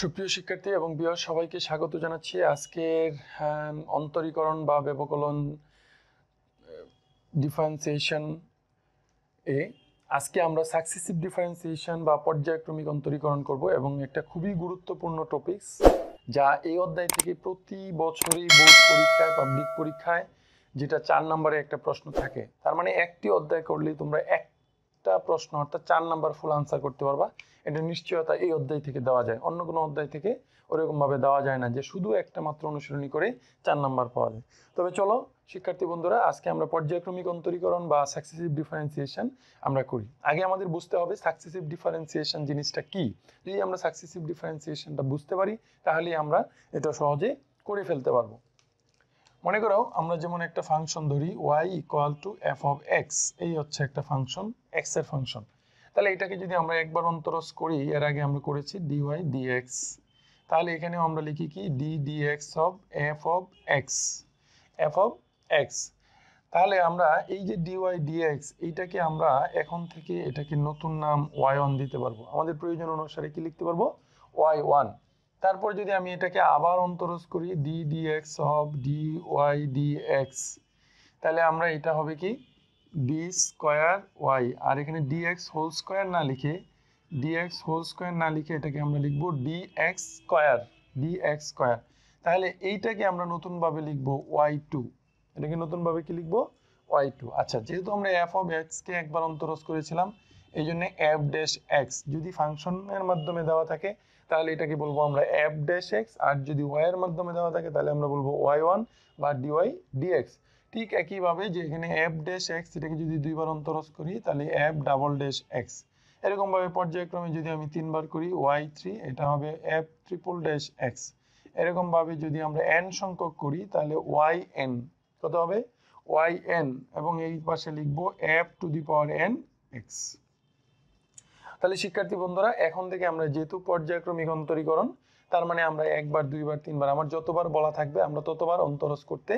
সুপ্রিয় শিক্ষার্থী এবং বিহার সবাইকে স্বাগত জানাচ্ছি আজকের অন্তরীকরণ বা ব্যবকলন ডিফারেন্সিয়েশন এ আজকে আমরা সাকসেসিভ ডিফারেন্সিয়েশন বা পর্যায়ক্রমিক অন্তরীকরণ করব এবং একটা খুবই গুরুত্বপূর্ণ টপিকস যা এই অধ্যায় থেকে প্রতি বছরই বোর্ড পরীক্ষায় পাবলিক পরীক্ষায় যেটা চার নম্বরে একটা প্রশ্ন থাকে তার মানে একটি অধ্যায় করলে তোমরা এক একটা প্রশ্ন অর্থাৎ চার নাম্বার ফুল আনসার করতে পারবা এটা নিশ্চয়তা এই অধ্যায় থেকে দেওয়া যায় অন্য কোনো অধ্যায় থেকে ওরকমভাবে দেওয়া যায় না যে শুধু একটা মাত্র অনুশীলনী করে চার নাম্বার পাওয়া যায় তবে চলো শিক্ষার্থী বন্ধুরা আজকে আমরা পর্যায়ক্রমিক অন্তরীকরণ বা সাকসেসিভ ডিফারেন্সিয়েশন আমরা করি আগে আমাদের বুঝতে হবে সাকসেসিভ ডিফারেন্সিয়েশন জিনিসটা কি যদি আমরা সাকসেসিভ ডিফারেন্সিয়েশনটা বুঝতে পারি তাহলেই আমরা এটা সহজে করে ফেলতে পারবো মনে করো আমরা যেমন একটা ফাংশন ধরি Y equal to F of X এই হচ্ছে একটা ফাংশন এক্স এর ফাংশন তাহলে এটাকে যদি আমরা একবার অন্তরস করি এর আগে আমরা করেছি ডি ওয়াই ডি এক্স তাহলে এখানেও আমরা লিখি কি D D x of F of X F of X তাহলে আমরা এই যে ডি ওয়াই ডি এক্স এইটাকে আমরা এখন থেকে এটাকে নতুন নাম ওয়াই ওয়ান দিতে পারবো আমাদের প্রয়োজন অনুসারে কি লিখতে পারবো ওয়াই ওয়ান তারপর যদি আমি এটাকে আবার অন্তরজ করি D D x of D Y D X তাহলে আমরা এটা হবে কি ডি স্কোয়ার ওয়াই আর এখানে ডি এক্স হোল স্কোয়ার না লিখে ডি এক্স হোল স্কোয়ার না লিখে এটাকে আমরা লিখব D x square D x square তাহলে এইটাকে আমরা নতুনভাবে লিখব ওয়াই টু এটাকে নতুনভাবে কি লিখব ওয়াই টু আচ্ছা যেহেতু আমরা এফ অফ এক্সকে একবার অন্তরজ করেছিলাম এই জন্য এফ ড্যাশ এক্স যদি ফাংশনের মাধ্যমে দেওয়া থাকে তাহলে এটাকে বলবো আমরা এফ ড্যাশ এক্স আর যদি ওয়াইয়ের মাধ্যমে দেওয়া থাকে তাহলে আমরা বলবো ওয়াই ওয়ান বা ডিওয়াই ডিএক্স ঠিক একইভাবে যে এখানে এফ ড্যাশ এক্স এটাকে যদি দুইবার অন্তরস করি তাহলে এফ ডাবল ড্যাশ এক্স এরকমভাবে পর্যায়ক্রমে যদি আমি তিনবার করি ওয়াই থ্রি এটা হবে এফ ট্রিপল ড্যাশ এক্স এরকমভাবে যদি আমরা এন সংখ্যক করি তাহলে ওয়াই এন কত হবে ওয়াই এন এবং এই পাশে লিখবো F to the power N X তাহলে শিক্ষার্থী বন্ধুরা এখন থেকে আমরা যেহেতু পর্যায়ক্রমিক অন্তরীকরণ তার মানে আমরা একবার দুইবার তিনবার আমার যতবার বলা থাকবে আমরা ততবার অন্তরস করতে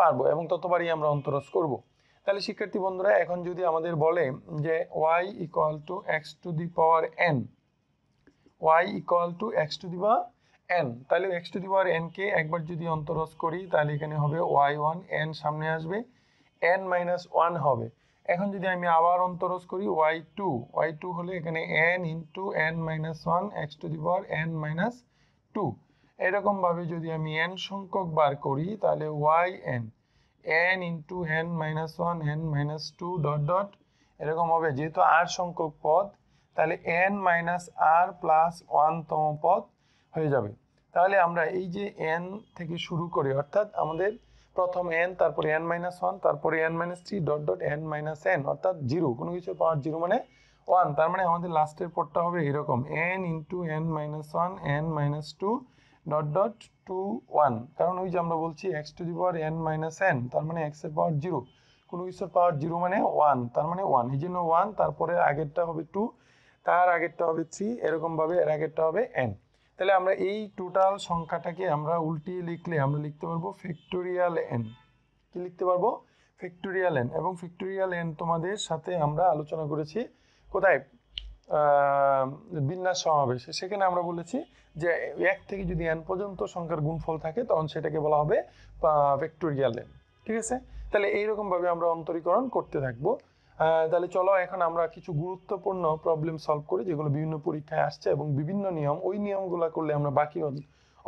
পারবো এবং ততবারই আমরা অন্তরস করব। তাহলে শিক্ষার্থী বন্ধুরা এখন যদি আমাদের বলে যে Y equal to x to the power N Y equal to x to the power N তাহলে X to the power N কে একবার যদি অন্তরস করি তাহলে এখানে হবে ওয়াই ওয়ান এন সামনে আসবে এন মাইনাস ওয়ান হবে এখন যদি আমি আবার অন্তরজ করি ওয়াই টু ওয়াই টু হলে এখানে N into N minus one X to the power N minus two এরকমভাবে যদি আমি এন সংখ্যক বার করি তাহলে Y N N into N minus one N minus two dot dot এরকম হবে যেহেতু আর সংখ্যক পদ তাহলে এন মাইনাস আর প্লাস ওয়ানতম পদ হয়ে যাবে তাহলে আমরা এই যে এন থেকে শুরু করে অর্থাৎ আমাদের প্রথম এন তারপরে এন মাইনাস ওয়ান তারপরে N minus three dot dot N minus N অর্থাৎ জিরো কোনো কিছু পাওয়ার জিরো মানে ওয়ান তার মানে আমাদের লাস্টের পরটা হবে এরকম N into N minus one N minus two dot dot two one কারণ ওই যে আমরা বলছি X to the power N minus N তার মানে এক্স এর পাওয়ার জিরো কোনো কিছুর পাওয়ার জিরো মানে ওয়ান তার মানে ওয়ান এই জন্য ওয়ান তারপরে আগেরটা হবে টু তার আগেরটা হবে থ্রি এরকমভাবে এর আগেরটা হবে এন তাহলে আমরা এই টোটাল সংখ্যাটাকে আমরা উল্টিয়ে লিখলে আমরা লিখতে পারবো ফ্যাক্টোরিয়াল এন কি লিখতে পারবো ফ্যাক্টোরিয়াল এন এবং ফ্যাক্টোরিয়াল এন তোমাদের সাথে আমরা আলোচনা করেছি কোথায় বিন্যাস সমাবেশে সেখানে আমরা বলেছি যে এক থেকে যদি এন পর্যন্ত সংখ্যার গুণফল থাকে তখন সেটাকে বলা হবে ফ্যাক্টোরিয়াল এন ঠিক আছে তাহলে এইরকমভাবে আমরা অন্তরীকরণ করতে থাকবো তাহলে চলো এখন আমরা কিছু গুরুত্বপূর্ণ প্রবলেম সলভ করি যেগুলো বিভিন্ন পরীক্ষায় আসছে এবং বিভিন্ন নিয়ম ওই নিয়মগুলো করলে আমরা বাকি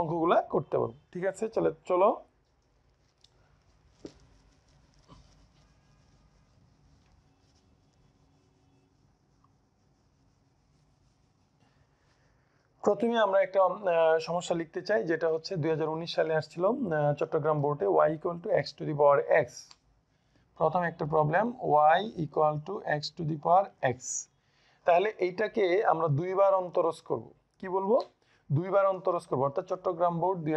অঙ্কগুলো করতে পারবো ঠিক আছে চলে চলো প্রথমে আমরা একটা সমস্যা লিখতে চাই যেটা হচ্ছে দুই সালে আসছিল চট্টগ্রাম বোর্ডে Y equal to x to the power X প্রথম একটা problem Y equal to x to the power X তাহলে এইটাকে আমরা দুইবার অন্তরস করব কি বলবো দুইবার অন্তরস করব অর্থাৎ চট্টগ্রাম বোর্ড দুই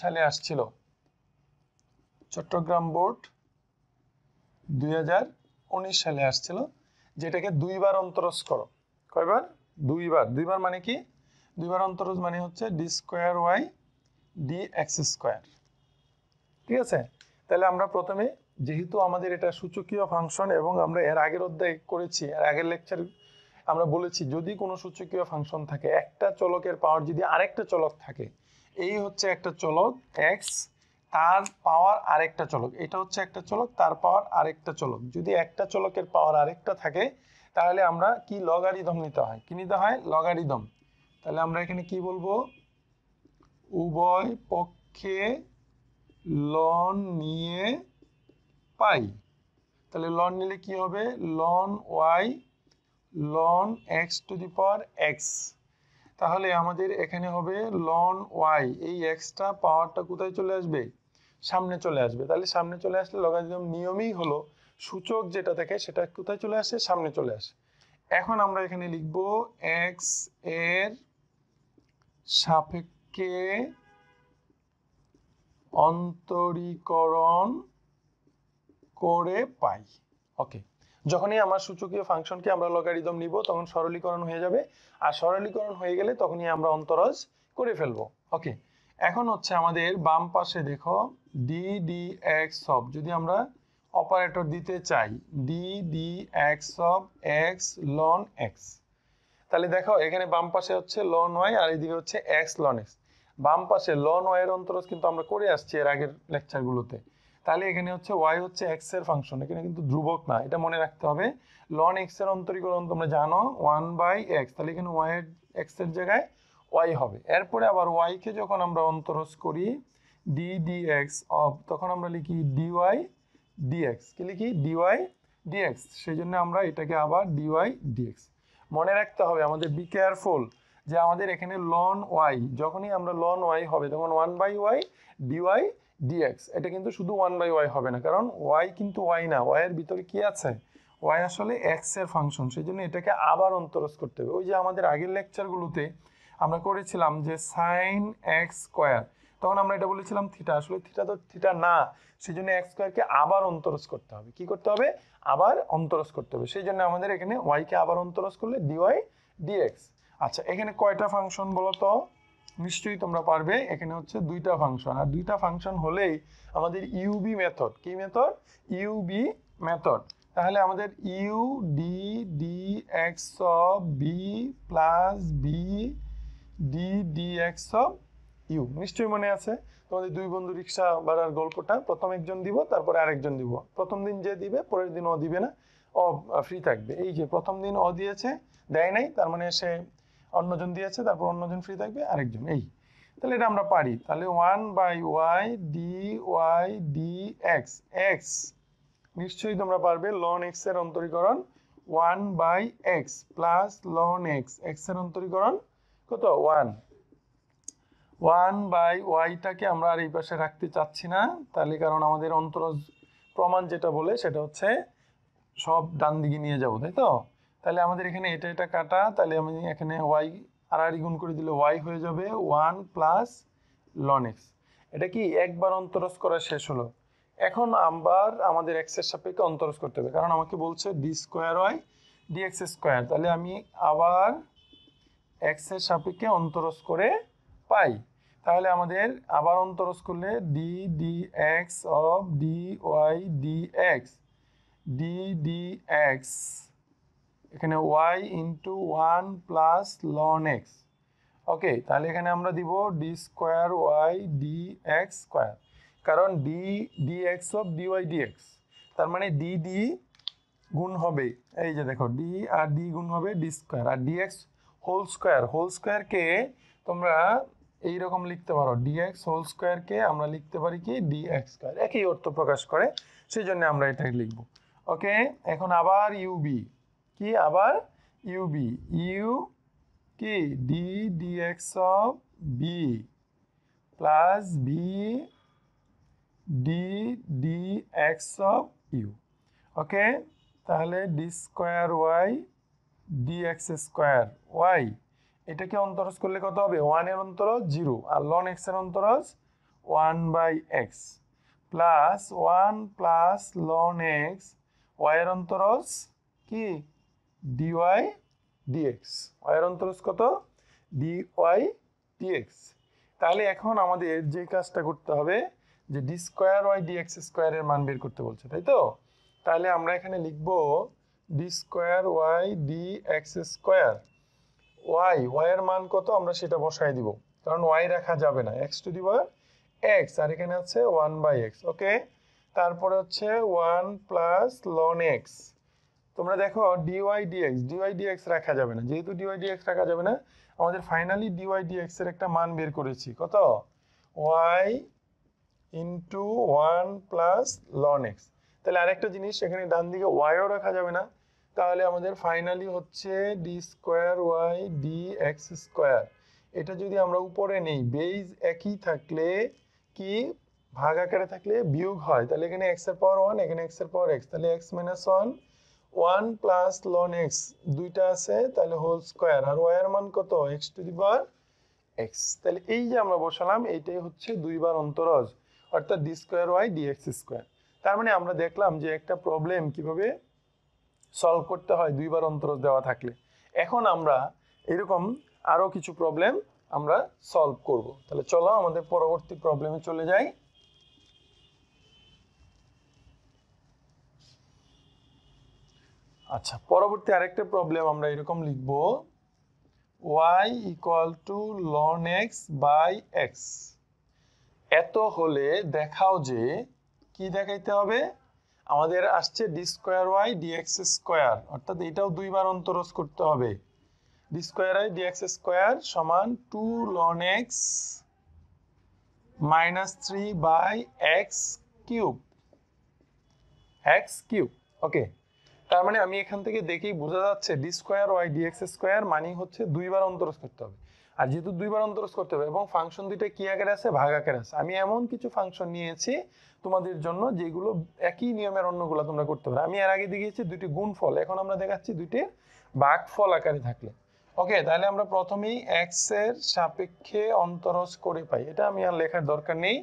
সালে আসছিল চট্টগ্রাম বোর্ড দুই সালে আসছিল যেটাকে দুইবার অন্তরস করো কয়বার দুইবার দুইবার মানে কি দুইবার অন্তরস মানে হচ্ছে D square Y D x square ঠিক আছে তাহলে আমরা প্রথমে যেহেতু আমাদের এটা সূচকীয় ফাংশন এবং আমরা এর আগের অধ্যায় করেছি এর আগের লেকচার আমরা বলেছি যদি কোনো সূচকীয় ফাংশন থাকে একটা চলকের পাওয়ার যদি আরেকটা চলক থাকে এই হচ্ছে একটা চলক এক্স তার পাওয়ার আরেকটা চলক এটা হচ্ছে একটা চলক তার পাওয়ার আরেকটা চলক যদি একটা চলকের পাওয়ার আরেকটা থাকে তাহলে আমরা কি লগারিদম নিতে হয় কি নিতে হয় লগারিদম তাহলে আমরা এখানে কি বলবো উভয় পক্ষে লন নিয়ে পাই তাহলে লন নিলে কি হবে ln Y ln X to the power X তাহলে আমাদের এখানে হবে লন ওয়াই এই এক্সটা পাওয়ারটা কোথায় চলে আসবে সামনে চলে আসবে তাহলে সামনে চলে আসলে লগারিদম নিয়মেই হলো সূচক যেটা থাকে সেটা কোথায় চলে আসে সামনে চলে আসে এখন আমরা এখানে লিখব এক্স এর সাপেক্ষে অন্তরীকরণ করে পাই ওকে যখনই আমার সূচকীয় ফাংশনকে আমরা লগারিদম নিব তখন সরলীকরণ হয়ে যাবে আর সরলীকরণ হয়ে গেলে তখনই আমরা অন্তরজ করে ফেলবো ওকে এখন হচ্ছে আমাদের বাম পাশে দেখো ডি ডি এক্স সব যদি আমরা অপারেটর দিতে চাই ডি ডি এক্স সব এক্স লন এক্স তাহলে দেখো এখানে বাম পাশে হচ্ছে লন ওয়াই আর এদিকে হচ্ছে এক্স লন এক্স বাম পাশে লন ওয়াই এর অন্তরজ কিন্তু আমরা করে আসছি এর আগের লেকচারগুলোতে তাহলে এখানে হচ্ছে ওয়াই হচ্ছে এক্স এর ফাংশন এখানে কিন্তু ধ্রুবক না এটা মনে রাখতে হবে লন এক্স এর অন্তরীকরণ তোমরা জানো ওয়ান বাই এক্স তাহলে এখানে ওয়াই এক্স এর জায়গায় ওয়াই হবে এরপরে আবার ওয়াইকে যখন আমরা অন্তরস করি ডি ডি এক্স অফ তখন আমরা লিখি ডিওয়াই ডিএক্স কি লিখি ডিওয়াই ডিএক্স সেই জন্য আমরা এটাকে আবার ডিওয়াই ডিএক্স মনে রাখতে হবে আমাদের বি কেয়ারফুল যে আমাদের এখানে লন ওয়াই যখনই আমরা লন ওয়াই হবে তখন one by Y D Y D X এটা কিন্তু শুধু ওয়ান বাই ওয়াই হবে না কারণ ওয়াই কিন্তু ওয়াই না এর ভিতরে কি আছে ওয়াই আসলে x এর ফাংশন সেই জন্য এটাকে আবার অন্তরস করতে হবে ওই যে আমাদের আগের লেকচারগুলোতে আমরা করেছিলাম যে সাইন এক্স স্কোয়ার তখন আমরা এটা বলেছিলাম থিটা আসলে থিটা তো থিটা না সেই জন্য এক্স স্কোয়ারকে আবার অন্তরস করতে হবে কি করতে হবে আবার অন্তরস করতে হবে সেই জন্য আমাদের এখানে ওয়াইকে আবার অন্তরস করলে dy ডিএক্স আচ্ছা এখানে কয়টা ফাংশন বলো তো নিশ্চয়ই তোমরা পারবে এখানে হচ্ছে দুইটা ফাংশন আর দুইটা ফাংশন হলেই আমাদের ইউবি মেথড কি মেথড ইউবি মেথড তাহলে আমাদের U D D x of B plus B D D x of U নিশ্চয়ই মনে আছে তোমাদের দুই বন্ধু রিক্সা ভাড়ার গল্পটা প্রথম একজন দিব তারপরে আরেকজন দিব প্রথম দিন যে দিবে পরের দিন ও দিবে না ও ফ্রি থাকবে এই যে প্রথম দিন ও দিয়েছে দেয় নাই তার মানে সে অন্যজন দিয়েছে তারপর অন্যজন ফ্রি থাকবে আরেকজন এই তাহলে এটা আমরা পারি তাহলে one by Y D Y D X X নিশ্চয়ই তোমরা পারবে লন এক্স এর অন্তরীকরণ one by X plus ln x X এর অন্তরীকরণ কত ওয়ান ওয়ান বাই ওয়াইটাকে আমরা আর এই পাশে রাখতে চাচ্ছি না তাহলে কারণ আমাদের অন্তর প্রমাণ যেটা বলে সেটা হচ্ছে সব ডান দিকে নিয়ে যাবো তাই তো তাহলে আমাদের এখানে এটা এটা কাটা তাহলে আমি এখানে ওয়াই আর গুণ করে দিলে ওয়াই হয়ে যাবে ওয়ান প্লাস লন এক্স এটা কি একবার অন্তরস করা শেষ হলো এখন আবার আমাদের এক্সের সাপেক্ষে অন্তরস করতে হবে কারণ আমাকে বলছে D square Y D x square তাহলে আমি আবার এক্সের সাপেক্ষে অন্তরস করে পাই তাহলে আমাদের আবার অন্তরস করলে D D x of D Y D x D D X এখানে Y into one plus ln X okay তাহলে এখানে আমরা দিব D square Y D x square কারণ D D x of D Y D X তার মানে D D গুণ হবে এই যে দেখো ডি আর ডি গুণ হবে ডি স্কোয়ার আর D X whole square whole স্কোয়ারকে তোমরা এই রকম লিখতে পারো ডি এক্স হোল স্কোয়ারকে আমরা লিখতে পারি কি ডি এক্স স্কোয়ার একই অর্থ প্রকাশ করে সেই জন্য আমরা এটাকে লিখব ওকে এখন আবার ইউবি কি আবার ইউবি ইউ কি D D x of B plus V D D x of U okay তাহলে D square Y D x square Y এটাকে অন্তরজ করলে কত হবে ওয়ানের অন্তরজ জিরো আর লন এক্সের অন্তরজ one by X plus one plus ln x এর অন্তরজ কি ডিওয়াই ডিএক্স ওয়াইয়ের অন্তরস কত dy dx তাহলে এখন আমাদের যে কাজটা করতে হবে যে ডি স্কোয়ার ওয়াই স্কোয়ারের মান বের করতে বলছে তাই তো তাহলে আমরা এখানে লিখব D square Y D x square Y ওয়াইয়ের মান কত আমরা সেটা বসায় দিব কারণ ওয়াই রাখা যাবে না X to the power X আর এখানে আছে ওয়ান বাই এক্স ওকে তারপরে হচ্ছে ওয়ান প্লাস লন এক্স তোমরা দেখো ডিওয়াই ডিএক্স ডিওয়াই ডিএক্স রাখা যাবে না যেহেতু ডিওয়াই ডিএক্স রাখা যাবে না আমাদের ফাইনালি ডিওয়াই ডিএক্স এর একটা মান বের করেছি কত Y into one plus ln X তাহলে আরেকটা জিনিস এখানে ডান দিকে ওয়াইও রাখা যাবে না তাহলে আমাদের ফাইনালি হচ্ছে D square Y D x square এটা যদি আমরা উপরে নেই বেইজ একই থাকলে কি ভাগ আকারে থাকলে বিয়োগ হয় তাহলে এখানে এক্স এর পাওয়ার ওয়ান এখানে এক্স এর পাওয়ার এক্স তাহলে X minus one one plus ln X দুইটা আছে তাহলে হোল স্কোয়ার আর ওয়াই এর মান কত X to the power X তাহলে এই যে আমরা বসালাম এইটাই হচ্ছে দুইবার অন্তরজ অর্থাৎ d square Y D x square তার মানে আমরা দেখলাম যে একটা প্রবলেম কিভাবে সলভ করতে হয় দুইবার অন্তরজ দেওয়া থাকলে এখন আমরা এরকম আরও কিছু প্রবলেম আমরা সলভ করব তাহলে চলো আমাদের পরবর্তী প্রবলেমে চলে যাই আচ্ছা পরবর্তী আরেকটা প্রবলেম আমরা এরকম লিখব y equal to ln x by x এত হলে দেখাও যে কি দেখাইতে হবে আমাদের আসছে d square y d x square অর্থাৎ এটাও দুইবার অন্তরস করতে হবে D square y d x square সমান to ln x minus three by x cube x cube okay তার মানে আমি এখান থেকে দেখেই বোঝা যাচ্ছে d square Y D x square মানেই হচ্ছে দুইবার অন্তরস করতে হবে আর যেহেতু দুইবার অন্তরস করতে হবে এবং ফাংশন দুইটা কি আকারে আছে ভাগ আকারে আছে আমি এমন কিছু ফাংশন নিয়েছি তোমাদের জন্য যেগুলো একই নিয়মের অন্যগুলো তোমরা করতে পারো আমি এর আগে দেখিয়েছি দুইটি ফল এখন আমরা দেখাচ্ছি দুইটি ফল আকারে থাকলে ওকে তাহলে আমরা প্রথমেই এক্স এর সাপেক্ষে অন্তরস করে পাই এটা আমি আর লেখার দরকার নেই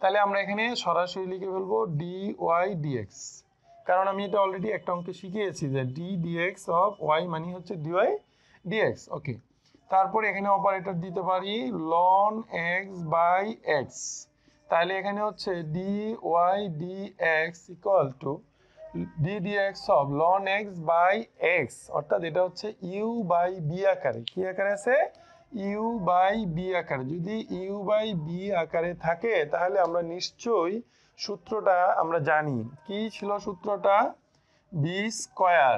তাহলে আমরা এখানে সরাসরি লিখে ফেলবো ডি ওয়াই ডিএক্স কারণ আমি এটা অলরেডি একটা অঙ্কে শিখিয়েছি যে ডি ডিএক্স অফ ওয়াই মানে হচ্ছে ডিওয়াই ডিএক্স ওকে তারপরে এখানে অপারেটর দিতে পারি লন এক্স বাই এক্স তাহলে এখানে হচ্ছে d Y D x equal to d D x of ln x by x অর্থাৎ এটা হচ্ছে ইউ বাই বি আকারে কি আকারে আছে ইউ বাই বি আকারে যদি ইউ বাই বি আকারে থাকে তাহলে আমরা নিশ্চয়ই সূত্রটা আমরা জানি কি ছিল সূত্রটা বি স্কয়ার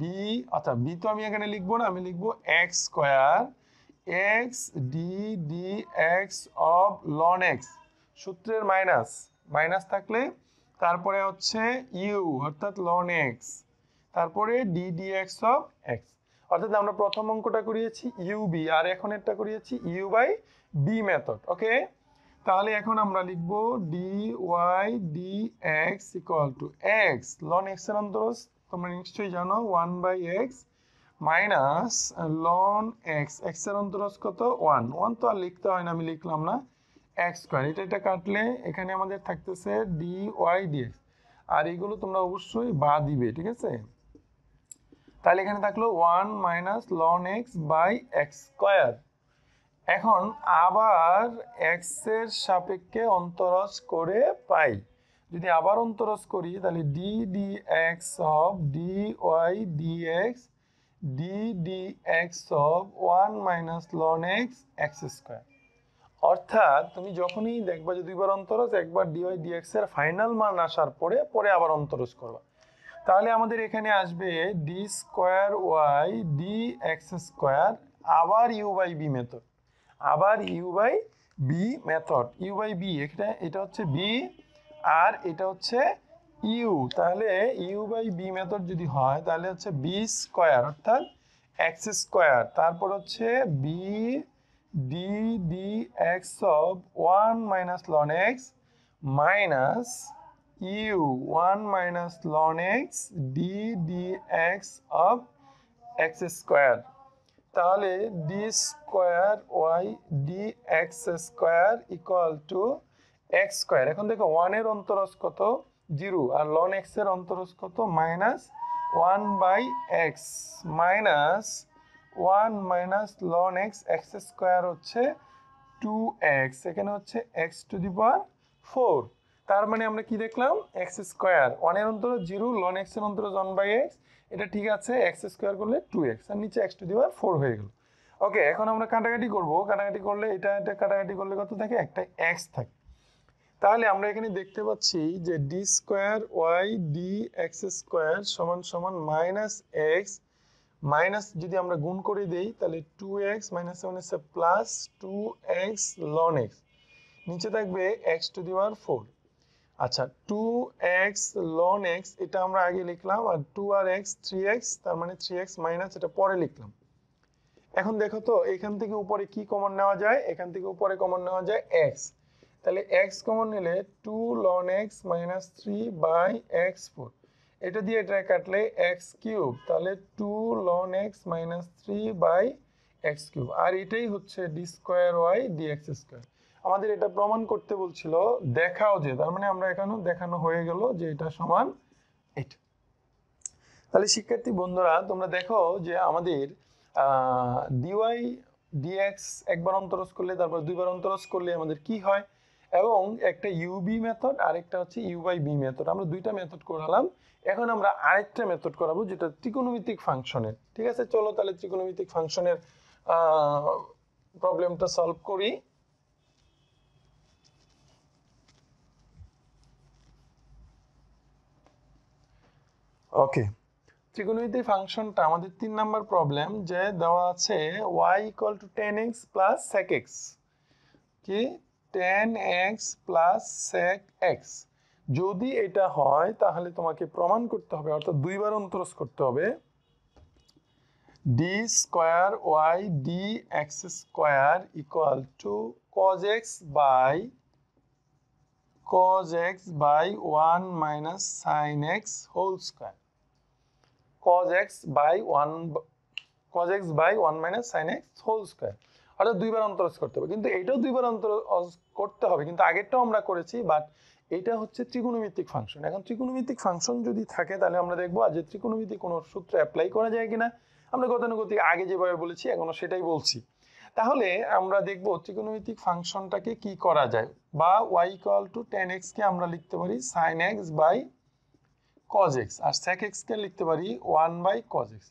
বি অর্থাৎ বি তো আমি এখানে লিখবো না আমি লিখবো x square x D D x of ln x সূত্রের মাইনাস মাইনাস থাকলে তারপরে হচ্ছে ইউ অর্থাৎ লন এক্স তারপরে d D x of x অর্থাৎ আমরা প্রথম অঙ্কটা করিয়েছি ইউ বি আর এখন একটা করিয়েছি u by v method okay তাহলে এখন আমরা লিখব d Y D x equal to x ln এর অন্তরস তোমরা নিশ্চয়ই জানো one by x minus ln x এর অন্তরস কত ওয়ান ওয়ান তো আর লিখতে হয় না আমি লিখলাম না এক্স স্কোয়ার এটা এটা কাটলে এখানে আমাদের থাকতেছে ডি ওয়াই ডি এক্স আর এগুলো তোমরা অবশ্যই বা দিবে ঠিক আছে তাহলে এখানে থাকলো one minus ln x by x square এখন আবার এক্সের সাপেক্ষে অন্তরজ করে পাই যদি আবার অন্তরজ করি তাহলে d D x of d Y D x D D x of one minus ln x x square অর্থাৎ তুমি যখনই দেখবা যে দুইবার অন্তরজ একবার ডি ডি এক্স এর ফাইনাল মান আসার পরে পরে আবার অন্তরজ করবা তাহলে আমাদের এখানে আসবে d square Y D x square আবার ইউ বাই বি মেথড আবার u by v method u by v এখানে এটা হচ্ছে বি আর এটা হচ্ছে ইউ তাহলে ইউ বাই বি মেথড যদি হয় তাহলে হচ্ছে বি স্কোয়ার অর্থাৎ এক্স স্কোয়ার তারপর হচ্ছে v D D x of one minus ln x minus u one minus ln x D D x of x square তাহলে D square Y D x square equal to x square এখন দেখো ওয়ানের অন্তরস কত zero আর loan x এর অন্তরস কত minus one by x minus one minus ln x x square হচ্ছে টু এক্স এখানে হচ্ছে x to the power four তার মানে আমরা কি দেখলাম এক্স স্কোয়ার ওয়ানের অন্তর জিরো লন এক্স এর অন্তর ওয়ান বাই এক্স এটা ঠিক আছে এক্স স্কোয়ার করলে টু এক্স আর নিচে এক্স টু দি ফোর হয়ে গেল ওকে এখন আমরা কাটাকাটি করব কাটাকাটি করলে এটা এটা কাটাকাটি করলে কত থাকে একটা এক্স থাকে তাহলে আমরা এখানে দেখতে পাচ্ছি যে d square Y D x square সমান সমান মাইনাস এক্স মাইনাস যদি আমরা গুণ করে দেই তাহলে two x minus seven x plus two x ln x নিচে থাকবে x to the power four আচ্ছা টু এক্স লন এক্স এটা আমরা আগে লিখলাম আর টু আর এক্স থ্রি এক্স তার মানে থ্রি এক্স মাইনাস এটা পরে লিখলাম এখন দেখো তো এখান থেকে উপরে কি কমন নেওয়া যায় এখান থেকে উপরে কমন নেওয়া যায় এক্স তাহলে এক্স কমন নিলে two ln x minus three by x four এটা দিয়ে এটা কাটলে এক্স কিউব তাহলে two ln x minus three by x cube আর এটাই হচ্ছে D square Y D x square আমাদের এটা প্রমাণ করতে বলছিল দেখাও যে তার মানে আমরা এখানে দেখানো হয়ে গেল যে এটা সমান এটা তাহলে শিক্ষার্থী বন্ধুরা তোমরা দেখো যে আমাদের ডিওয়াই ডিএক্স একবার অন্তরস করলে তারপর দুইবার অন্তরস করলে আমাদের কি হয় এবং একটা ইউবি মেথড আরেকটা হচ্ছে ইউবাই বি মেথড আমরা দুইটা মেথড করালাম এখন আমরা আরেকটা মেথড করাবো যেটা ত্রিকোণমিতিক ফাংশনের ঠিক আছে চলো তাহলে ত্রিকোণমিতিক ফাংশনের প্রবলেমটা সলভ করি ওকে ত্রিকোণমিতি ফাংশনটা আমাদের তিন নাম্বার প্রবলেম যে দেওয়া আছে y equal to tan x plus sec x কি tan x plus sec x যদি এটা হয় তাহলে তোমাকে প্রমাণ করতে হবে অর্থাৎ দুইবার অন্তরস করতে হবে D square Y D x square equal to cos x by cos x by 1 minus sin x whole square cos x by 1 cos x by 1 minus sin x whole square অর্থাৎ দুইবার অন্তরজ করতে হবে কিন্তু এটাও দুইবার অন্তরজ করতে হবে কিন্তু আগেরটাও আমরা করেছি বাট এটা হচ্ছে ত্রিকোণমিতিক ফাংশন এখন ত্রিকোণমিতিক ফাংশন যদি থাকে তাহলে আমরা দেখবো আর যে ত্রিকোণমিতিক কোনো সূত্র অ্যাপ্লাই করা যায় কিনা আমরা গতানুগতিক আগে যেভাবে বলেছি এখনও সেটাই বলছি তাহলে আমরা দেখব ত্রিকোণমিতিক ফাংশনটাকে কি করা যায় বা y equal to tan x কে আমরা লিখতে পারি sin x by cos x আর স্যাক কে লিখতে পারি ওয়ান বাই কজ এক্স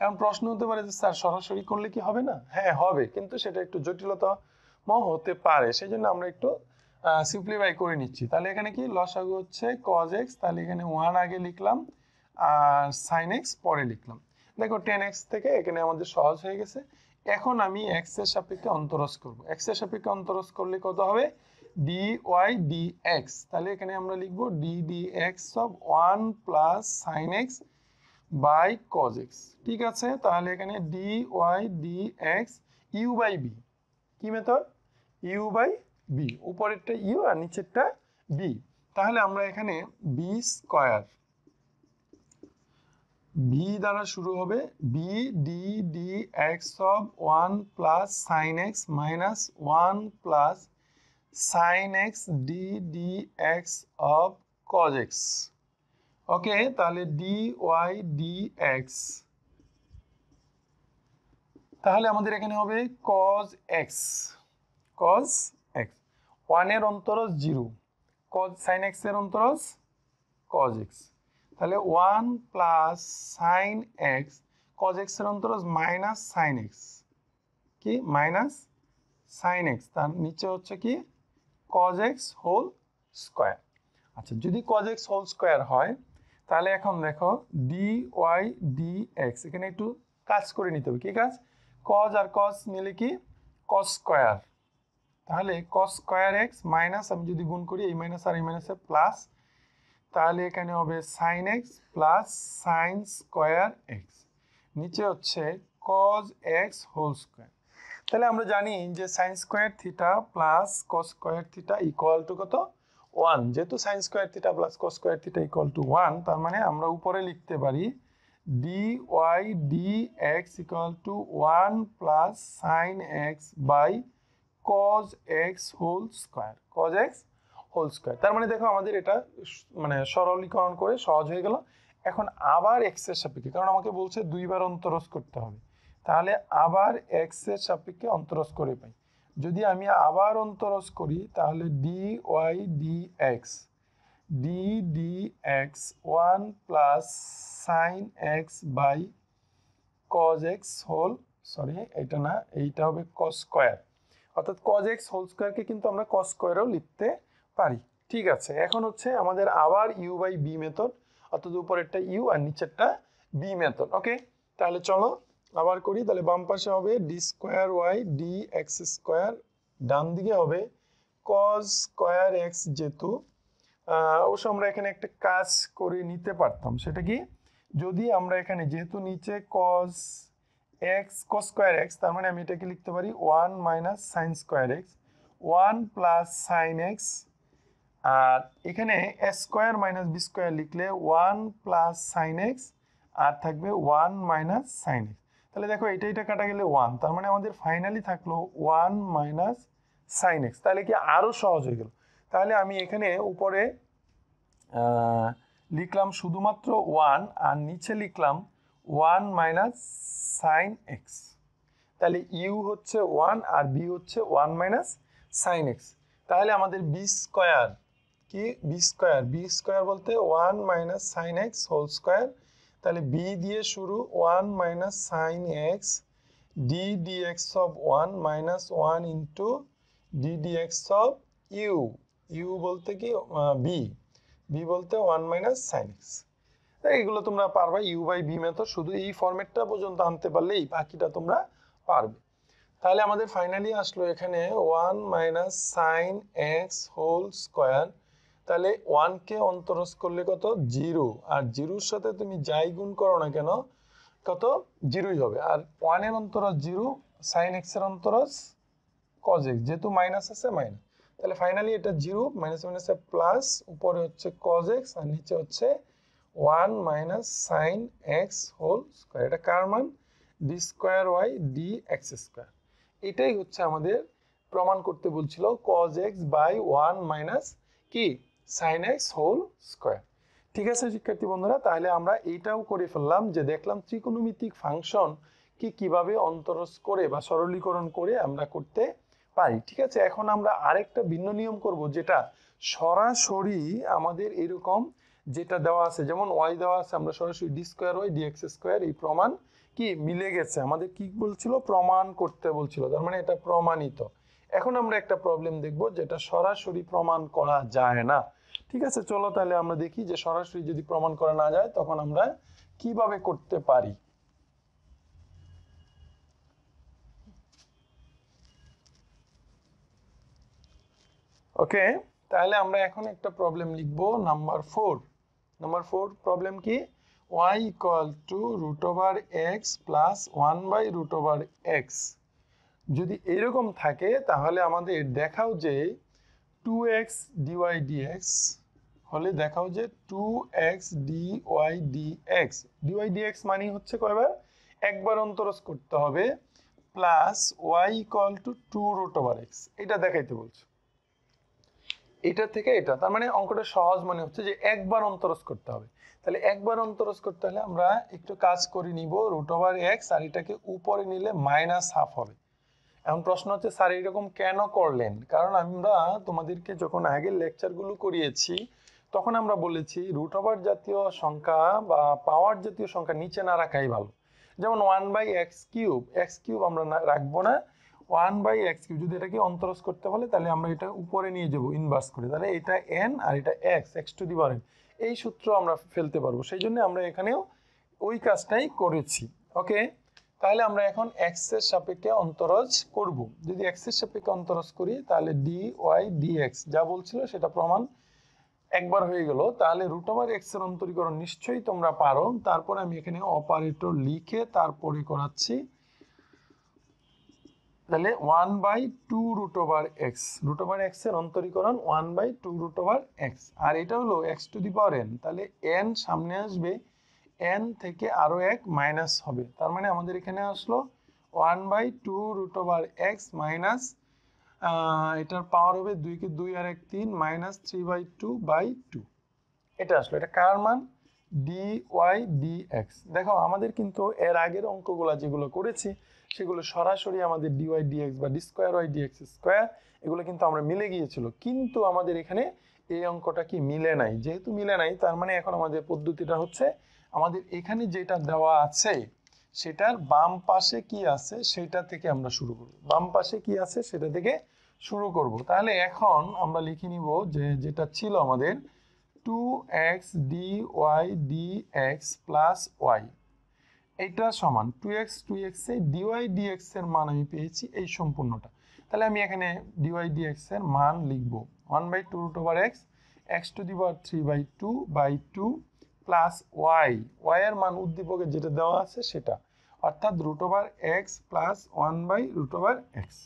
এখন প্রশ্ন হতে পারে যে স্যার সরাসরি করলে কি হবে না হ্যাঁ হবে কিন্তু সেটা একটু জটিলতাময় হতে পারে সেই জন্য আমরা একটু সিম্প্লিফাই করে নিচ্ছি তাহলে এখানে কি লসাগু হচ্ছে কজ এক্স তাহলে এখানে ওয়ান আগে লিখলাম আর সাইন এক্স পরে লিখলাম দেখো টেন এক্স থেকে এখানে আমাদের সহজ হয়ে গেছে এখন আমি এক্স এর সাপেক্ষে অন্তরস করব এক্স এর সাপেক্ষে অন্তরস করলে কত হবে ডি ওয়াই ডি এক্স তাহলে এখানে আমরা লিখব d D x of one plus sin x by cos x ঠিক আছে তাহলে এখানে d Y D x u by v কি মেথড ইউ বাই বি উপরেরটা ইউ আর নিচেরটা বি তাহলে আমরা এখানে বি স্কয়ার ভি দ্বারা শুরু হবে v D D x of one plus sin x minus one plus sin x D D x of cos x okay তাহলে ডি ওয়াই ডি এক্স তাহলে আমাদের এখানে হবে কজ এক্স কজ এক্স ওয়ানের অন্তরস zero cos sin এক্সের অন্তরস cos x তাহলে one plus sin x cos এক্সের অন্তর মাইনাস সাইন এক্স কি মাইনাস সাইন এক্স তার নিচে হচ্ছে কি কজ এক্স হোল স্কোয়ার আচ্ছা যদি কজ এক্স হোল স্কোয়ার হয় তাহলে এখন দেখো ডি ওয়াই ডি এক্স এখানে একটু কাজ করে নিতে হবে কি কাজ কজ আর কজ মিলে কি কজ স্কোয়ার তাহলে কজ স্কোয়ার এক্স মাইনাস আমি যদি গুণ করি এই মাইনাস আর এই মাইনাসে প্লাস তাহলে এখানে হবে sin x plus sin square x নিচে হচ্ছে কজ এক্স হোল স্কোয়ার তাহলে আমরা জানি যে sin square theta plus cos square theta equal to কত ওয়ান যেহেতু sin square theta plus cos square theta equal to one তার মানে আমরা উপরে লিখতে পারি d Y D x equal to one plus sin x by cos x whole square cos x whole square তার মানে দেখো আমাদের এটা মানে সরলীকরণ করে সহজ হয়ে গেল এখন আবার এক্স এর সাপেক্ষে কারণ আমাকে বলছে দুইবার অন্তরস করতে হবে তাহলে আবার এক্স এর সাপেক্ষে অন্তরস করে পাই যদি আমি আবার অন্তরস করি তাহলে d Y D x D D x one plus sin x by cos x whole sorry এটা না এইটা হবে কস স্কোয়ার অর্থাৎ কজ এক্স হোল স্কোয়ারকে কিন্তু আমরা কস স্কোয়ারেও লিখতে পারি ঠিক আছে এখন হচ্ছে আমাদের আবার ইউ বাই বি মেথড অর্থাৎ উপরেরটা ইউ আর নিচেরটা বি মেথড ওকে তাহলে চলো আবার করি তাহলে বাম পাশে হবে D square Y D x square ডান দিকে হবে কজ স্কোয়ার এক্স যেহেতু অবশ্য আমরা এখানে একটা কাজ করে নিতে পারতাম সেটা কি যদি আমরা এখানে যেহেতু নিচে cos x cos square x তার মানে আমি এটাকে লিখতে পারি one minus sin square x one plus sin x আর এখানে s square minus b square লিখলে ওয়ান প্লাস সাইন এক্স আর থাকবে ওয়ান মাইনাস সাইন এক্স তাহলে দেখো এটা এটা কাটা গেলে ওয়ান তার মানে আমাদের ফাইনালি থাকলো ওয়ান মাইনাস সাইন এক্স তাহলে কি আরও সহজ হয়ে গেল তাহলে আমি এখানে উপরে লিখলাম শুধুমাত্র ওয়ান আর নিচে লিখলাম ওয়ান মাইনাস সাইন এক্স তাহলে ইউ হচ্ছে ওয়ান আর বি হচ্ছে ওয়ান মাইনাস সাইন এক্স তাহলে আমাদের বি স্কোয়ার কি বি স্কয়ার বি স্কয়ার বলতে one minus sin x whole square তাহলে বি দিয়ে শুরু one minus sin x D D x of one minus one into d D x of u u বলতে কি v v বলতে one minus sin x এগুলো তোমরা পারবে you by v method শুধু এই ফর্মেটটা পর্যন্ত আনতে পারলে এই বাকিটা তোমরা পারবে তাহলে আমাদের ফাইনালি আসলো এখানে one minus sin x whole square তাহলে ওয়ানকে অন্তরস করলে কত জিরো আর জিরোর সাথে তুমি যাই গুণ করো না কেন কত জিরোই হবে আর ওয়ানের অন্তরস জিরো সাইন এক্সের অন্তরস কজ এক্স যেহেতু মাইনাস আছে মাইনাস তাহলে ফাইনালি এটা জিরো মাইনাস এ প্লাস উপরে হচ্ছে কজ এক্স আর নিচে হচ্ছে one minus sin x whole square এটা কার মান d square Y D x square এটাই হচ্ছে আমাদের প্রমাণ করতে বলছিল cos x by one minus কি সাইন এক্স হোল স্কোয়ার ঠিক আছে শিক্ষার্থী বন্ধুরা তাহলে আমরা এইটাও করে ফেললাম যে দেখলাম ত্রিকোণমিতিক ফাংশন কি কিভাবে অন্তরস করে বা সরলীকরণ করে আমরা করতে পারি ঠিক আছে এখন আমরা আরেকটা ভিন্ন নিয়ম করব যেটা সরাসরি আমাদের এরকম যেটা দেওয়া আছে যেমন ওয়াই দেওয়া আছে আমরা সরাসরি d square y d x square এই প্রমাণ কি মিলে গেছে আমাদের কি বলছিল প্রমাণ করতে বলছিল তার মানে এটা প্রমাণিত এখন আমরা একটা প্রবলেম দেখব যেটা সরাসরি প্রমাণ করা যায় না ঠিক আছে চলো তাহলে আমরা দেখি যে সরাসরি যদি প্রমাণ করা না যায় তখন আমরা কিভাবে করতে পারি ওকে তাহলে আমরা এখন একটা প্রবলেম লিখব number four number four problem কি y equal to root over x plus one by root over x যদি এরকম থাকে তাহলে আমাদের দেখাও যে টু এক্স ডিওয়াই এক্স হলে দেখাও যে two x d y d x d y x মানে হচ্ছে কয়বার একবার অন্তরস করতে হবে plus y equal to two root over x এটা দেখাইতে বলছো এটা থেকে এটা তার মানে অঙ্কটা সহজ মনে হচ্ছে যে একবার অন্তরস করতে হবে তাহলে একবার অন্তরস করতে হলে আমরা একটু কাজ করে নিব রুট ওভার এক্স আর এটাকে উপরে নিলে মাইনাস হাফ হবে এখন প্রশ্ন হচ্ছে স্যার এইরকম কেন করলেন কারণ আমরা তোমাদেরকে যখন আগের লেকচারগুলো করিয়েছি তখন আমরা বলেছি রুট ওভার জাতীয় সংখ্যা বা পাওয়ার জাতীয় সংখ্যা নিচে না রাখাই ভালো যেমন one by x cube x cube আমরা রাখবো না ওয়ান বাই এক্স কিউব যদি এটাকে অন্তরস করতে বলে তাহলে আমরা এটা উপরে নিয়ে যাবো ইনভার্স করে তাহলে এটা এন আর এটা এক্স এক্স টু দি পারেন এই সূত্র আমরা ফেলতে পারবো সেই জন্য আমরা এখানেও ওই কাজটাই করেছি ওকে তাহলে আমরা এখন এক্স এর সাপেক্ষে অন্তরজ করব যদি এক্স এর সাপেক্ষে অন্তরজ করি তাহলে ডি ওয়াই এক্স যা বলছিল সেটা প্রমাণ একবার হয়ে গেল তাহলে রুট ওভার এক্স এর অন্তরীকরণ নিশ্চয়ই তোমরা পারো তারপর আমি এখানে অপারেটর লিখে তারপরে করাচ্ছি তাহলে one by two root over x root over x এর অন্তরীকরণ one by two root over x আর এটা হলো x to the power N তাহলে এন সামনে আসবে এন থেকে আরও এক মাইনাস হবে তার মানে আমাদের এখানে আসলো one by two root over x minus এটার পাওয়ার হবে দুইকে দুই আর এক তিন মাইনাস three by two by two এটা আসলো এটা কার মান ডি ওয়াই ডি এক্স দেখো আমাদের কিন্তু এর আগের অঙ্কগুলো যেগুলো করেছি সেগুলো সরাসরি আমাদের ডি ওয়াই ডি এক্স বা d square Y D x square এগুলো কিন্তু আমরা মিলে গিয়েছিল কিন্তু আমাদের এখানে এই অঙ্কটা কি মিলে নাই যেহেতু মিলে নাই তার মানে এখন আমাদের পদ্ধতিটা হচ্ছে আমাদের এখানে যেটা দেওয়া আছে সেটার বাম পাশে কি আছে সেটা থেকে আমরা শুরু করব বাম পাশে কি আছে সেটা থেকে শুরু করব তাহলে এখন আমরা লিখে নিব যে যেটা ছিল আমাদের two x d Y D x plus y এটা সমান টু এক্স টু এক্স এক্সে ডিওয়াই এক্স এর মান আমি পেয়েছি এই সম্পূর্ণটা তাহলে আমি এখানে ডিওয়াই এক্স এর মান লিখব one by two root over x x to the power three by two by two plus y y এর মান উদ্দীপকে যেটা দেওয়া আছে সেটা অর্থাৎ root over x plus one by root over x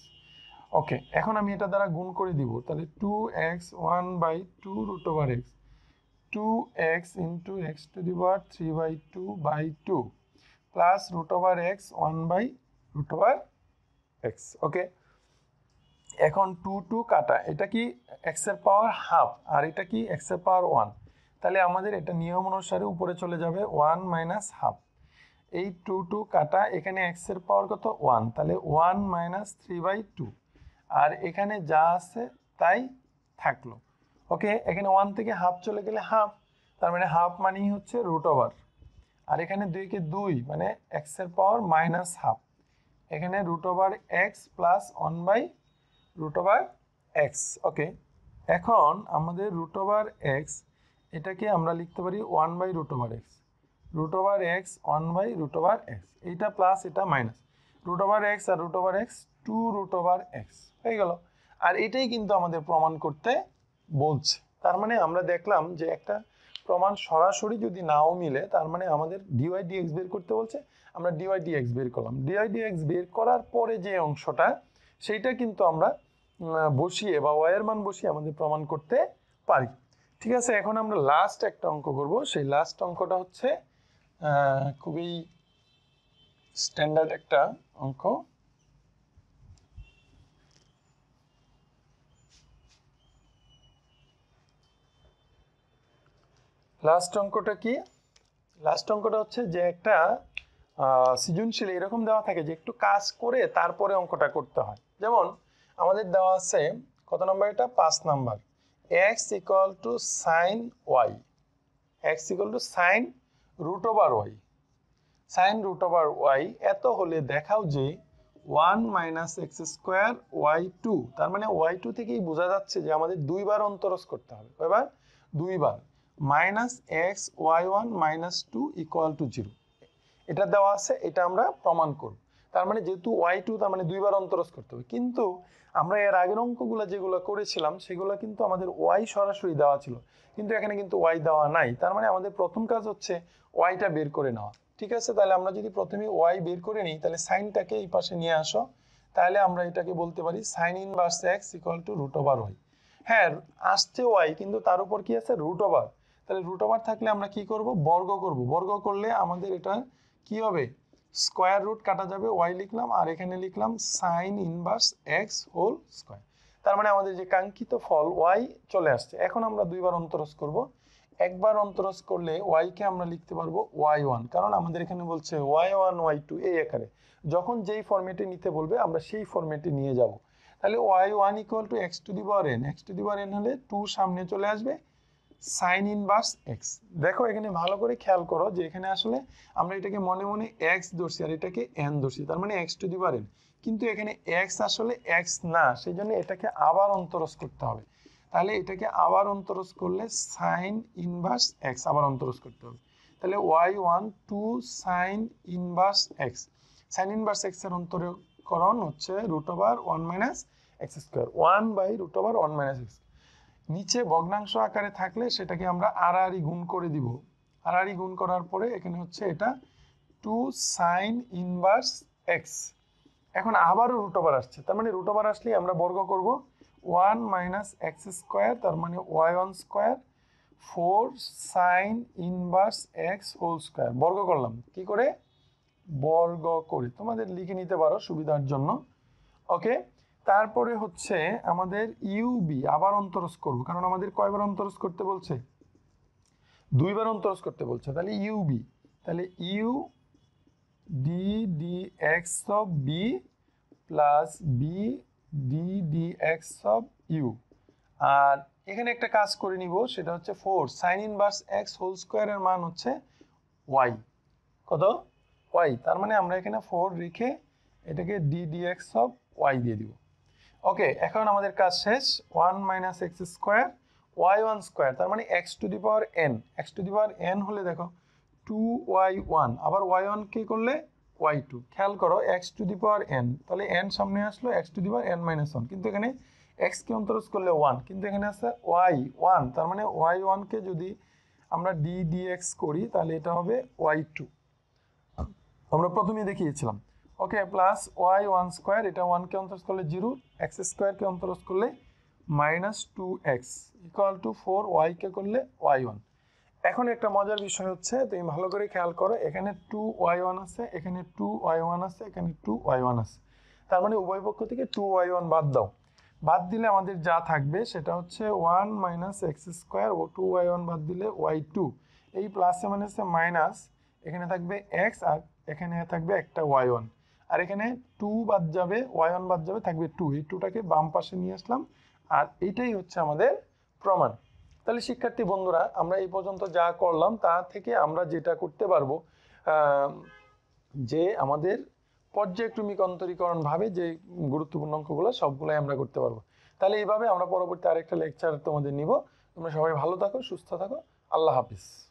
okay এখন আমি এটা দ্বারা গুণ করে দিব তাহলে two x one by two root over x two x into x to the power three by two by two plus root over x one by root over x okay এখন two two কাটা এটা কি এক্সের power half আর এটা কি এক্সের power one তাহলে আমাদের এটা নিয়ম অনুসারে উপরে চলে যাবে ওয়ান মাইনাস হাফ এই টু টু কাটা এখানে এক্সের পাওয়ার কত ওয়ান তাহলে one minus three by two আর এখানে যা আছে তাই থাকলো ওকে এখানে ওয়ান থেকে হাফ চলে গেলে হাফ তার মানে হাফ মানেই হচ্ছে রুট ওভার আর এখানে দুইকে দুই মানে এক্সের পাওয়ার মাইনাস হাফ এখানে root over x plus one by root over x okay এখন আমাদের রুট ওভার এক্স এটাকে আমরা লিখতে পারি one by root over x root over x one by root over x এইটা প্লাস এটা মাইনাস রুট ওভার এক্স আর root over x two root over x হয়ে গেল আর এটাই কিন্তু আমাদের প্রমাণ করতে বলছে তার মানে আমরা দেখলাম যে একটা প্রমাণ সরাসরি যদি নাও মিলে তার মানে আমাদের ডিওয়াই ডিএক্স বের করতে বলছে আমরা ডিওয়াই ডিএক্স বের করলাম ডিওয়াই ডিএক্স বের করার পরে যে অংশটা সেইটা কিন্তু আমরা বসিয়ে বা ওয়াইয়ের মান বসিয়ে আমাদের প্রমাণ করতে পারি ঠিক আছে এখন আমরা লাস্ট একটা অঙ্ক করব সেই লাস্ট অঙ্কটা হচ্ছে খুবই স্ট্যান্ডার্ড একটা অঙ্ক লাস্ট অঙ্কটা কি লাস্ট অঙ্কটা হচ্ছে যে একটা সৃজনশীল এরকম দেওয়া থাকে যে একটু কাজ করে তারপরে অঙ্কটা করতে হয় যেমন আমাদের দেওয়া আছে কত নম্বর এটা পাঁচ number x equal to sine y x equal to sine root over y sine root over y এত হলে দেখাও যে one minus x square y two তার মানে ওয়াই টু থেকেই বোঝা যাচ্ছে যে আমাদের দুইবার অন্তরস করতে হবে এবার দুইবার minus x y one minus two equal to zero এটা দেওয়া আছে এটা আমরা প্রমাণ করব তার মানে যেহেতু ওয়াই টু তার মানে দুইবার অন্তরস করতে হবে কিন্তু আমরা এর আগের অঙ্কগুলো যেগুলো করেছিলাম সেগুলো কিন্তু আমাদের ওয়াই সরাসরি দেওয়া ছিল কিন্তু এখানে কিন্তু ওয়াই দেওয়া নাই তার মানে আমাদের প্রথম কাজ হচ্ছে ওয়াইটা বের করে নেওয়া ঠিক আছে তাহলে আমরা যদি প্রথমে ওয়াই বের করে নিই তাহলে সাইনটাকে এই পাশে নিয়ে আসো তাহলে আমরা এটাকে বলতে পারি sine inverse x equal to root over y হ্যাঁ আসছে ওয়াই কিন্তু তার উপর কি আছে রুট ওভার তাহলে রুট ওভার থাকলে আমরা কি করব বর্গ করব বর্গ করলে আমাদের এটা কি হবে স্কোয়ার রুট কাটা যাবে ওয়াই লিখলাম আর এখানে লিখলাম sine inverse x whole square তার মানে আমাদের যে কাঙ্ক্ষিত ফল ওয়াই চলে আসছে এখন আমরা দুইবার অন্তরস করব একবার অন্তরস করলে ওয়াইকে আমরা লিখতে পারবো ওয়াই ওয়ান কারণ আমাদের এখানে বলছে ওয়াই ওয়ান ওয়াই টু এই আকারে যখন যেই ফর্মেটে নিতে বলবে আমরা সেই ফর্মেটে নিয়ে যাব তাহলে y one equal to x to the power N x to the power n হলে টু সামনে চলে আসবে সাইন ইনভার্স এক্স দেখো এখানে ভালো করে খেয়াল করো যে এখানে আসলে আমরা এটাকে মনে মনে এক্স ধরছি আর এটাকে এন ধরছি তার মানে এক্স টু দি পারেন কিন্তু এখানে এক্স আসলে এক্স না সেই জন্য এটাকে আবার অন্তরস করতে হবে তাহলে এটাকে আবার অন্তরস করলে সাইন ইনভার্স এক্স আবার অন্তরস করতে হবে তাহলে y one two sine inverse x sine inverse এর অন্তরকরণ হচ্ছে root over one minus x square one by root over one minus x নিচে ভগ্নাংশ আকারে থাকলে সেটাকে আমরা আড়াআড়ি গুণ করে দিব আড়াআড়ি গুণ করার পরে এখানে হচ্ছে এটা টু সাইন ইনভার্স এক্স এখন আবারও রুট ওভার আসছে তার মানে রুট ওভার আসলে আমরা বর্গ করব ওয়ান মাইনাস এক্স স্কোয়ার তার মানে y one square four sine inverse x whole square বর্গ করলাম কি করে বর্গ করে তোমাদের লিখে নিতে পারো সুবিধার জন্য ওকে তারপরে হচ্ছে আমাদের ইউবি আবার অন্তরস করব কারণ আমাদের কয়বার অন্তরস করতে বলছে দুইবার অন্তরস করতে বলছে তাহলে ইউবি তাহলে u D D x of B plus B D D x of u আর এখানে একটা কাজ করে নিব সেটা হচ্ছে four sine inverse x whole স্কোয়ারের মান হচ্ছে ওয়াই কত ওয়াই তার মানে আমরা এখানে ফোর রেখে এটাকে d D x of y দিয়ে দিব ওকে এখন আমাদের কাজ শেষ one minus x square y one square তার মানে x to the power N x to the power n হলে দেখো টু ওয়াই ওয়ান আবার ওয়াই ওয়ান কে করলে ওয়াই টু খেয়াল করো x to the power N তাহলে এন সামনে আসলো x to the power N minus one কিন্তু এখানে এক্সকে অন্তরস করলে ওয়ান কিন্তু এখানে আছে ওয়াই ওয়ান তার মানে ওয়াই ওয়ানকে যদি আমরা ডি ডি এক্স করি তাহলে এটা হবে ওয়াই টু আমরা প্রথমেই দেখিয়েছিলাম okay plus y one square এটা ওয়ানকে অন্তরস করলে জিরো এক্স স্কোয়ারকে অন্তরস করলে minus two x equal to four ওয়াইকে করলে ওয়াই ওয়ান এখন একটা মজার বিষয় হচ্ছে তুমি ভালো করে খেয়াল করো এখানে টু ওয়াই ওয়ান আছে এখানে টু ওয়াই ওয়ান আছে এখানে টু ওয়াই ওয়ান আছে তার মানে উভয় পক্ষ থেকে টু ওয়াই ওয়ান বাদ দাও বাদ দিলে আমাদের যা থাকবে সেটা হচ্ছে ওয়ান মাইনাস এক্স স্কোয়ার ও টু ওয়াই ওয়ান বাদ দিলে ওয়াই টু এই প্লাসে মানে মাইনাস এখানে থাকবে এক্স আর এখানে থাকবে একটা ওয়াই ওয়ান আর এখানে টু বাদ যাবে ওয়াই ওয়ান বাদ যাবে থাকবে টু এই টুটাকে বাম পাশে নিয়ে আসলাম আর এটাই হচ্ছে আমাদের প্রমাণ তাহলে শিক্ষার্থী বন্ধুরা আমরা এই পর্যন্ত যা করলাম তা থেকে আমরা যেটা করতে পারবো যে আমাদের পর্যায়ক্রমিক অন্তরীকরণভাবে যে গুরুত্বপূর্ণ অঙ্কগুলো সবগুলোই আমরা করতে পারবো তাহলে এইভাবে আমরা পরবর্তী আরেকটা লেকচার তোমাদের নিব তোমরা সবাই ভালো থাকো সুস্থ থাকো আল্লাহ হাফিজ